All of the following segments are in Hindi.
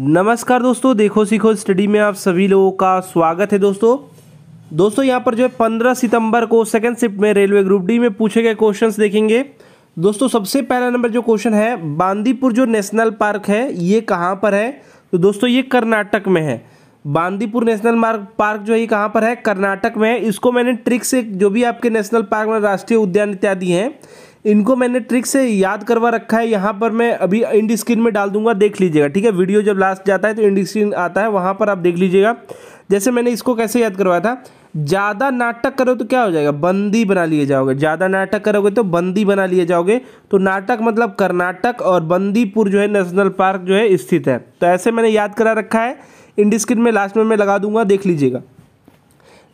नमस्कार दोस्तों देखो सीखो स्टडी में आप सभी लोगों का स्वागत है दोस्तों दोस्तों यहाँ पर जो है पंद्रह सितंबर को सेकंड शिफ्ट में रेलवे ग्रुप डी में पूछे गए क्वेश्चंस देखेंगे दोस्तों सबसे पहला नंबर जो क्वेश्चन है बांदीपुर जो नेशनल पार्क है ये कहाँ पर है तो दोस्तों ये कर्नाटक में है बांदीपुर नेशनल पार्क जो है ये कहाँ पर है कर्नाटक में है इसको मैंने ट्रिक से जो भी आपके नेशनल पार्क में राष्ट्रीय उद्यान इत्यादि हैं इनको मैंने ट्रिक से याद करवा रखा है यहाँ पर मैं अभी इंड स्क्रीन में डाल दूंगा देख लीजिएगा ठीक है वीडियो जब लास्ट जाता है तो इंड स्क्रीन आता है वहाँ पर आप देख लीजिएगा जैसे मैंने इसको कैसे याद करवाया था ज़्यादा नाटक करो तो क्या हो जाएगा बंदी बना लिए जाओगे ज़्यादा नाटक करोगे तो बंदी बना लिए जाओगे तो नाटक मतलब कर्नाटक और बंदीपुर जो है नेशनल पार्क जो है स्थित है तो ऐसे मैंने याद करा रखा है स्क्रीन में लास्ट में मैं लगा दूंगा देख लीजिएगा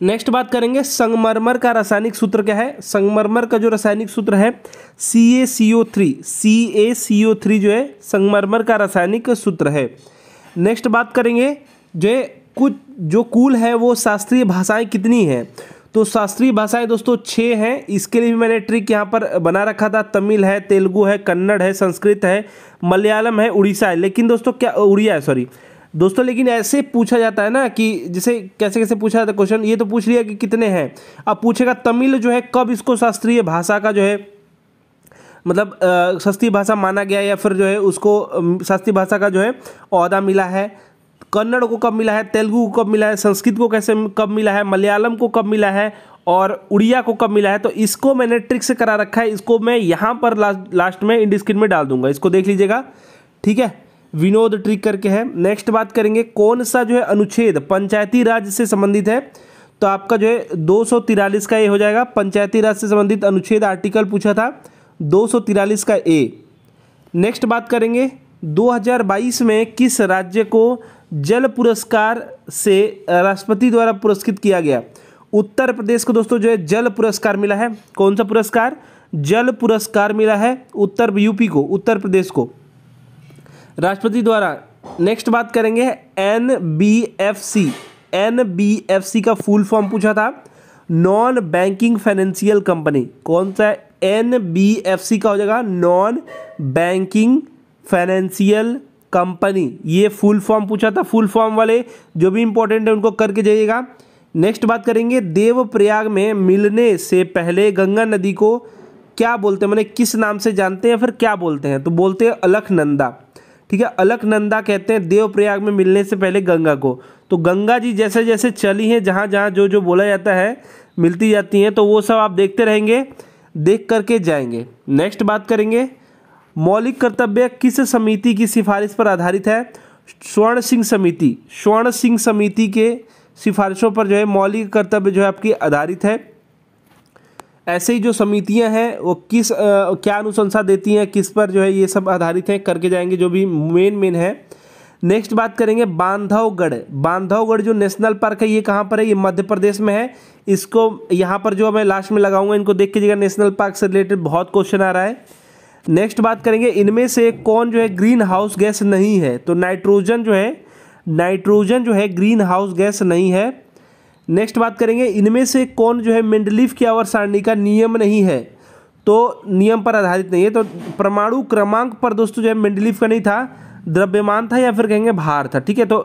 नेक्स्ट बात करेंगे संगमरमर का रासायनिक सूत्र क्या है संगमरमर का जो रासायनिक सूत्र है सी ए सी ओ थ्री सी ए सी ओ थ्री जो है संगमरमर का रासायनिक सूत्र है नेक्स्ट बात करेंगे जो कुछ जो कुल है वो शास्त्रीय भाषाएं कितनी हैं तो शास्त्रीय भाषाएं दोस्तों छः हैं इसके लिए भी मैंने ट्रिक यहाँ पर बना रखा था तमिल है तेलुगु है कन्नड़ है संस्कृत है मलयालम है उड़ीसा है लेकिन दोस्तों क्या उड़िया है सॉरी दोस्तों लेकिन ऐसे पूछा जाता है ना कि जैसे कैसे कैसे पूछा जाता है क्वेश्चन ये तो पूछ लिया कि कितने हैं अब पूछेगा तमिल जो है कब इसको शास्त्रीय भाषा का जो है मतलब शास्त्रीय भाषा माना गया या फिर जो है उसको शास्त्रीय भाषा का जो है अहदा मिला है कन्नड़ को कब मिला है तेलुगु को कब मिला है संस्कृत को कैसे कब मिला है मलयालम को कब मिला है और उड़िया को कब मिला है तो इसको मैंने ट्रिक से करा रखा है इसको मैं यहाँ पर लास्ट लास्ट में इंडिस्क्रीन में डाल दूंगा इसको देख लीजिएगा ठीक है विनोद ट्रिक करके है नेक्स्ट बात करेंगे कौन सा जो है अनुच्छेद पंचायती राज से संबंधित है तो आपका जो है दो का ए हो जाएगा पंचायती राज से संबंधित अनुच्छेद आर्टिकल पूछा था दो का ए नेक्स्ट बात करेंगे 2022 में किस राज्य को जल पुरस्कार से राष्ट्रपति द्वारा पुरस्कृत किया गया उत्तर प्रदेश को दोस्तों जो है जल पुरस्कार मिला है कौन सा पुरस्कार जल पुरस्कार मिला है उत्तर यूपी को उत्तर प्रदेश को राष्ट्रपति द्वारा नेक्स्ट बात करेंगे N B F C N B F C का फुल फॉर्म पूछा था नॉन बैंकिंग फाइनेंशियल कंपनी कौन सा एन बी एफ सी का हो जाएगा नॉन बैंकिंग फाइनेंशियल कंपनी ये फुल फॉर्म पूछा था फुल फॉर्म वाले जो भी इंपॉर्टेंट है उनको करके जाइएगा नेक्स्ट बात करेंगे देवप्रयाग में मिलने से पहले गंगा नदी को क्या बोलते हैं मैंने किस नाम से जानते हैं फिर क्या बोलते हैं तो बोलते हैं अलखनंदा ठीक है अलकनंदा कहते हैं देवप्रयाग में मिलने से पहले गंगा को तो गंगा जी जैसे जैसे चली हैं जहाँ जहाँ जो जो बोला जाता है मिलती जाती हैं तो वो सब आप देखते रहेंगे देख करके जाएंगे नेक्स्ट बात करेंगे मौलिक कर्तव्य किस समिति की सिफारिश पर आधारित है स्वर्ण सिंह समिति स्वर्ण सिंह समिति के सिफारिशों पर जो है मौलिक कर्तव्य जो है आपकी आधारित है ऐसे ही जो समितियां हैं वो किस आ, क्या अनुशंसा देती हैं किस पर जो है ये सब आधारित हैं करके जाएंगे जो भी मेन मेन है नेक्स्ट बात करेंगे बांधवगढ़ बांधवगढ़ जो नेशनल पार्क है ये कहाँ पर है ये मध्य प्रदेश में है इसको यहाँ पर जो मैं लास्ट में लगाऊंगा इनको देख कीजिएगा नेशनल पार्क से रिलेटेड बहुत क्वेश्चन आ रहा है नेक्स्ट बात करेंगे इनमें से कौन जो है ग्रीन हाउस गैस नहीं है तो नाइट्रोजन जो है नाइट्रोजन जो है ग्रीन हाउस गैस नहीं है नेक्स्ट बात करेंगे इनमें से कौन जो है मेंडलीफ की आवर सारणी का नियम नहीं है तो नियम पर आधारित नहीं है तो परमाणु क्रमांक पर दोस्तों जो है मेंडलीफ का नहीं था द्रव्यमान था या फिर कहेंगे भार था ठीक है तो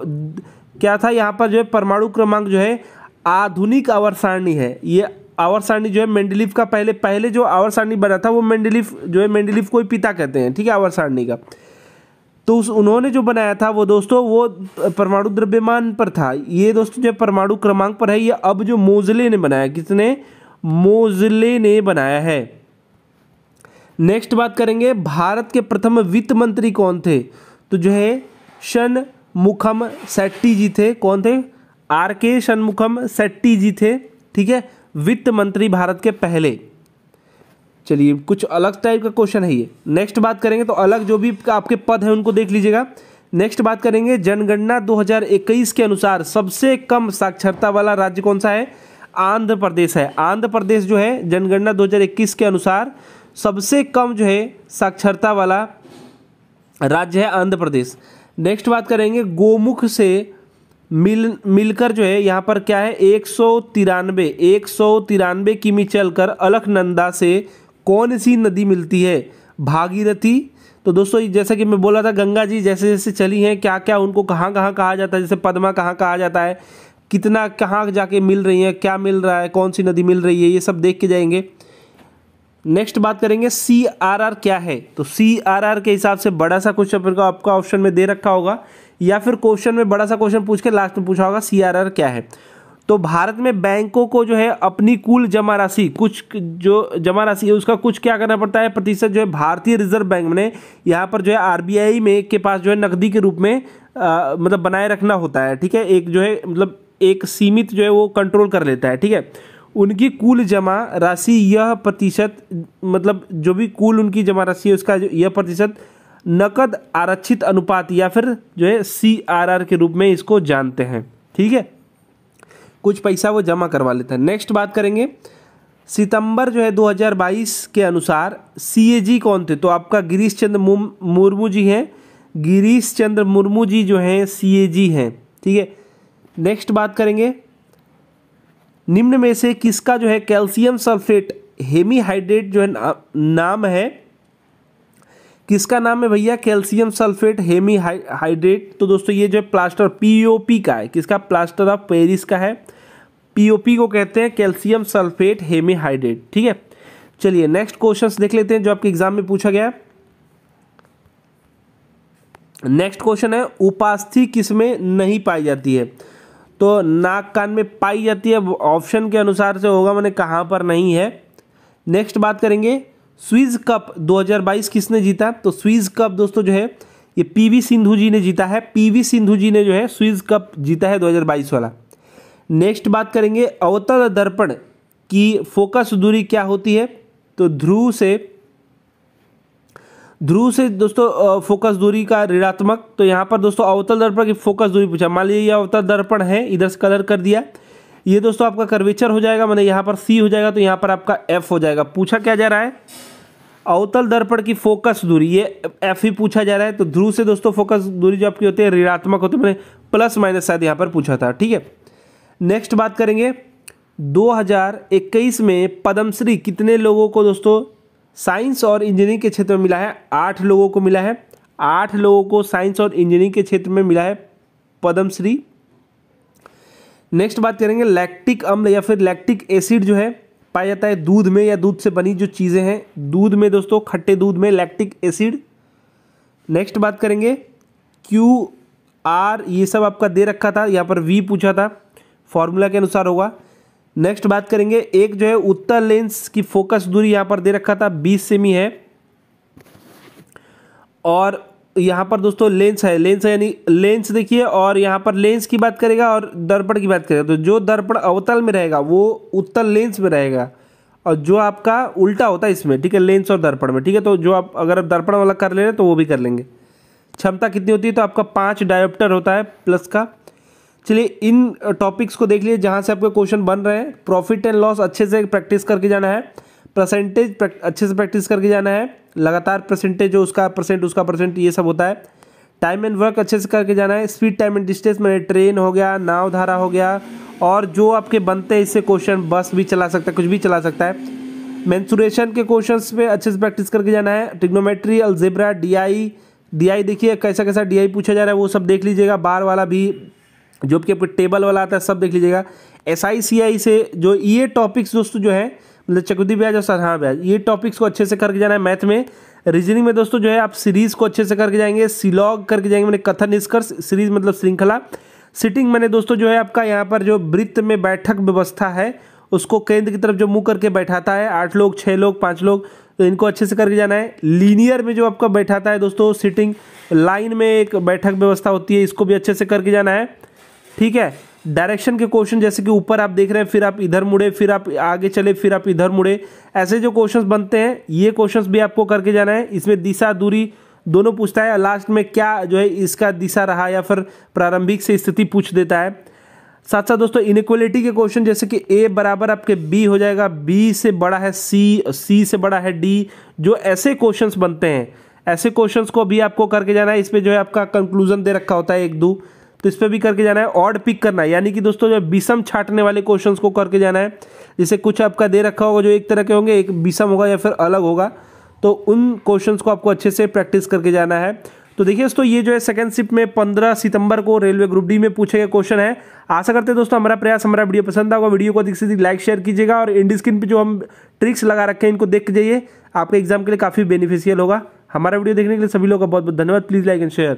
क्या था यहाँ पर जो है परमाणु क्रमांक जो है आधुनिक आवर सारणी है ये आवर सारणी जो है मेंडलीफ का पहले पहले जो आवर सारणी बना था वो मेंडलीफ जो है मेंडलीफ को पिता कहते हैं ठीक है आवर सारणी का तो उस उन्होंने जो बनाया था वो दोस्तों वो परमाणु द्रव्यमान पर था ये दोस्तों जो परमाणु क्रमांक पर है ये अब जो मोजले ने बनाया किसने मोजले ने बनाया है नेक्स्ट बात करेंगे भारत के प्रथम वित्त मंत्री कौन थे तो जो है शन मुखम सेट्टी जी थे कौन थे आर के शनमुखम सेट्टी जी थे ठीक है वित्त मंत्री भारत के पहले चलिए कुछ अलग टाइप का क्वेश्चन है ये नेक्स्ट बात करेंगे तो अलग जो भी आपके पद हैं उनको देख लीजिएगा नेक्स्ट बात करेंगे जनगणना 2021 के अनुसार सबसे कम साक्षरता वाला राज्य कौन सा है आंध्र प्रदेश है आंध्र प्रदेश जो है जनगणना 2021 के अनुसार सबसे कम जो है साक्षरता वाला राज्य है आंध्र प्रदेश नेक्स्ट बात करेंगे गोमुख से मिल मिलकर जो है यहाँ पर क्या है एक सौ तिरानवे एक सौ तिरानवे किमी चलकर अलकनंदा से कौन सी नदी मिलती है भागीरथी तो दोस्तों जैसा कि मैं बोला था गंगा जी जैसे जैसे चली हैं क्या क्या उनको कहाँ कहाँ कहा जाता है जैसे पद्मा कहाँ कहा जाता है कितना कहाँ जाके मिल रही है क्या मिल रहा है कौन सी नदी मिल रही है ये सब देख के जाएंगे नेक्स्ट बात करेंगे सी आर आर क्या है तो सी आर आर के हिसाब से बड़ा सा का आपका ऑप्शन में दे रखा होगा या फिर क्वेश्चन में बड़ा सा क्वेश्चन पूछ के लास्ट में पूछा होगा सी आर आर क्या है तो भारत में बैंकों को जो है अपनी कुल जमा राशि कुछ जो जमा राशि है उसका कुछ क्या करना पड़ता है प्रतिशत जो है भारतीय रिजर्व बैंक ने यहाँ पर जो है आर में के पास जो है नकदी के रूप में आ, मतलब बनाए रखना होता है ठीक है एक जो है मतलब एक सीमित जो है वो कंट्रोल कर लेता है ठीक है उनकी कुल जमा राशि यह प्रतिशत मतलब जो भी कुल उनकी जमा राशि है उसका यह प्रतिशत नकद आरक्षित अनुपात या फिर जो है सी आर आर के रूप में इसको जानते हैं ठीक है कुछ पैसा वो जमा करवा लेता है नेक्स्ट बात करेंगे सितंबर जो है 2022 के अनुसार सी कौन थे तो आपका गिरीश चंद्र मुर्मू जी हैं गिरीश चंद्र मुर्मू जी जो हैं जी हैं ठीक है नेक्स्ट बात करेंगे निम्न में से किसका जो है कैल्शियम सल्फेट हेमीहाइड्रेट जो है नाम है किसका नाम है भैया कैल्शियम सल्फेट हेमी हाइड्रेट तो दोस्तों ये जो है प्लास्टर पीओपी का है किसका प्लास्टर ऑफ पेरिस का है पीओपी को कहते हैं कैल्शियम सल्फेट हेमी हाइड्रेट ठीक है चलिए नेक्स्ट क्वेश्चन देख लेते हैं जो आपके एग्जाम में पूछा गया है नेक्स्ट क्वेश्चन है उपास्थि किस में नहीं पाई जाती है तो नाक कान में पाई जाती है ऑप्शन के अनुसार से होगा मैंने कहाँ पर नहीं है नेक्स्ट बात करेंगे स्विज कप 2022 किसने जीता तो स्विज कप दोस्तों जो है ये पीवी सिंधु जी ने जीता है पीवी सिंधु जी ने जो है स्विज कप जीता है 2022 वाला नेक्स्ट बात करेंगे अवतल दर्पण की फोकस दूरी क्या होती है तो ध्रुव से ध्रुव से दोस्तों फोकस दूरी का ऋणात्मक तो यहाँ पर दोस्तों अवतल दर्पण की फोकस दूरी पूछा मान लीजिए अवतल दर्पण है इधर से कलर कर दिया ये दोस्तों आपका कर्वेचर हो जाएगा मतलब यहाँ पर सी हो जाएगा तो यहाँ पर आपका एफ हो जाएगा पूछा क्या जा रहा है अवतल दर्पण की फोकस दूरी ये एफ ही पूछा जा रहा है तो ध्रुव से दोस्तों फोकस दूरी जो आपकी होती है ऋणात्मक होती है मैंने प्लस माइनस शायद यहाँ पर पूछा था ठीक है नेक्स्ट बात करेंगे 2021 में पद्मश्री कितने लोगों को दोस्तों साइंस और इंजीनियरिंग के क्षेत्र में मिला है आठ लोगों को मिला है आठ लोगों को साइंस और इंजीनियरिंग के क्षेत्र में मिला है पद्मश्री नेक्स्ट बात करेंगे लैक्टिक अम्ल या फिर लैक्टिक एसिड जो है पाया जाता है दूध में या दूध से बनी जो चीज़ें हैं दूध में दोस्तों खट्टे दूध में लैक्टिक एसिड नेक्स्ट बात करेंगे क्यू आर ये सब आपका दे रखा था यहाँ पर वी पूछा था फॉर्मूला के अनुसार होगा नेक्स्ट बात करेंगे एक जो है उत्तर लेंस की फोकस दूरी यहाँ पर दे रखा था बीस सेमी है और यहाँ पर दोस्तों लेंस है लेंस है यानी लेंस देखिए और यहाँ पर लेंस की बात करेगा और दर्पण की बात करेगा तो जो दर्पण अवतल में रहेगा वो उत्तल लेंस में रहेगा और जो आपका उल्टा होता है इसमें ठीक है लेंस और दर्पण में ठीक है तो जो आप अगर आप दर्पण वाला कर ले रहे तो वो भी कर लेंगे क्षमता कितनी होती है तो आपका पाँच डायोप्टर होता है प्लस का चलिए इन टॉपिक्स को देख लिए जहाँ से आपके क्वेश्चन बन रहे हैं प्रॉफिट एंड लॉस अच्छे से प्रैक्टिस करके जाना है परसेंटेज अच्छे से प्रैक्टिस करके जाना है लगातार परसेंटेज जो उसका परसेंट उसका परसेंट ये सब होता है टाइम एंड वर्क अच्छे से करके जाना है स्पीड टाइम एंड डिस्टेंस मैंने ट्रेन हो गया नाव धारा हो गया और जो आपके बनते हैं इससे क्वेश्चन बस भी चला सकता है कुछ भी चला सकता है मैंसुरेशन के क्वेश्चंस पे अच्छे से प्रैक्टिस करके जाना है टिग्नोमेट्री अलजेब्रा डीआई डीआई देखिए कैसा कैसा डीआई पूछा जा रहा है वो सब देख लीजिएगा बार वाला भी जो कि आपके टेबल वाला आता है सब देख लीजिएगा एस आई सी आई से जो ये टॉपिक्स दोस्तों जो है मतलब चकुदी ब्याज और सरहा ब्याज ये टॉपिक्स को अच्छे से करके जाना है मैथ में रीजनिंग में दोस्तों जो है आप सीरीज को अच्छे से करके जाएंगे सिलॉग करके जाएंगे मैंने कथन निष्कर्ष सीरीज मतलब श्रृंखला सिटिंग मैंने दोस्तों जो है आपका यहाँ पर जो वृत्त में बैठक व्यवस्था है उसको केंद्र की तरफ जो मुंह करके बैठाता है आठ लोग छः लोग पाँच लोग तो इनको अच्छे से करके जाना है लीनियर में जो आपका बैठाता है दोस्तों सिटिंग लाइन में एक बैठक व्यवस्था होती है इसको भी अच्छे से करके जाना है ठीक है डायरेक्शन के क्वेश्चन जैसे कि ऊपर आप देख रहे हैं फिर आप इधर मुड़े फिर आप आगे चले फिर आप इधर मुड़े ऐसे जो क्वेश्चंस बनते हैं ये क्वेश्चंस भी आपको करके जाना है इसमें दिशा दूरी दोनों पूछता है लास्ट में क्या जो है इसका दिशा रहा या फिर प्रारंभिक से स्थिति पूछ देता है साथ साथ दोस्तों इनक्वलिटी के क्वेश्चन जैसे कि ए बराबर आपके बी हो जाएगा बी से बड़ा है सी सी से बड़ा है डी जो ऐसे क्वेश्चन बनते हैं ऐसे क्वेश्चन को भी आपको करके जाना है इसमें जो है आपका कंक्लूजन दे रखा होता है एक दो तो इस पर भी करके जाना है ऑड पिक करना है यानी कि दोस्तों जो विषम छाटने वाले क्वेश्चन को करके जाना है जैसे कुछ आपका दे रखा होगा जो एक तरह के होंगे एक विषम होगा या फिर अलग होगा तो उन क्वेश्चन को आपको अच्छे से प्रैक्टिस करके जाना है तो देखिए दोस्तों ये जो है सेकंड शिफ्ट में 15 सितंबर को रेलवे ग्रुप डी में पूछे गए क्वेश्चन है आशा करते हैं दोस्तों हमारा प्रयास हमारा वीडियो पसंद आगे वीडियो को अधिक से अधिक लाइक शेयर कीजिएगा और इंडी स्क्रीन पर जो हम ट्रिक्स लगा रखे हैं इनको देख जाइए आपके एग्जाम के लिए काफ़ी बेनिफिशियल होगा हमारा वीडियो देखने के लिए सभी लोग का बहुत बहुत धन्यवाद प्लीज़ लाइक एंड शेयर